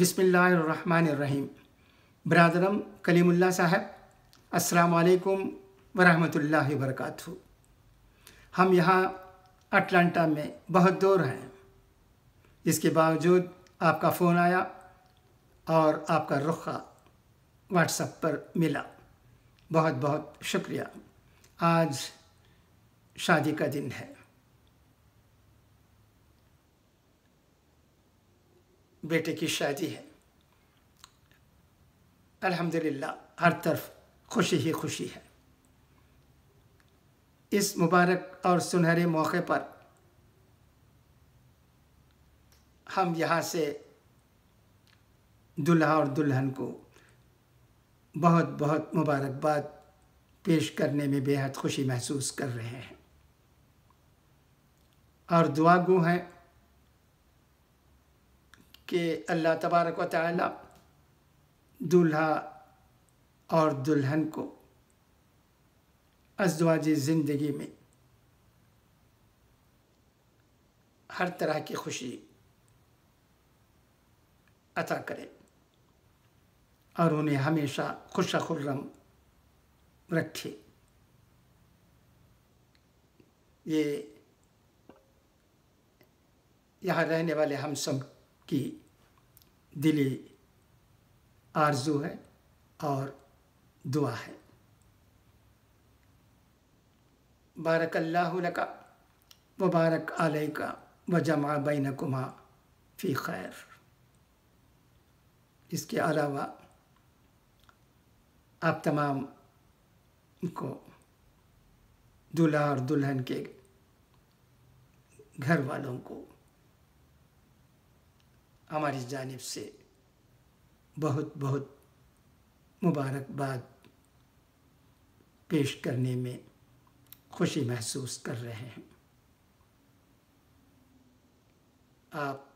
बिसमीम बरदरम कलीमुल्ला साहब अस्सलाम वरहमतुल्ला वरक हम यहाँ अटलांटा में बहुत दूर हैं इसके बावजूद आपका फ़ोन आया और आपका रुखा व्हाट्सएप पर मिला बहुत बहुत शुक्रिया आज शादी का दिन है बेटे की शादी है अल्हम्दुलिल्लाह हर तरफ खुशी ही खुशी है इस मुबारक और सुनहरे मौके पर हम यहाँ से दुल्हा और दुल्हन को बहुत बहुत मुबारकबाद पेश करने में बेहद खुशी महसूस कर रहे हैं और दुआ गो हैं कि अल्लाह तबारक व दूल्हा और दुल्हन को अजवाजी ज़िंदगी में हर तरह की खुशी अता करे और उन्हें हमेशा खुश खुर्रम रखे ये यहाँ रहने वाले हम सब की दिली आरजू है और दुआ है बारक बारकल्लाका वबारक आलय का व जमा बैन कुमा फ़ी खैर इसके अलावा आप तमाम को दूल्हा और दुल्हन के घर वालों को हमारी जानब से बहुत बहुत मुबारकबाद पेश करने में खुशी महसूस कर रहे हैं आप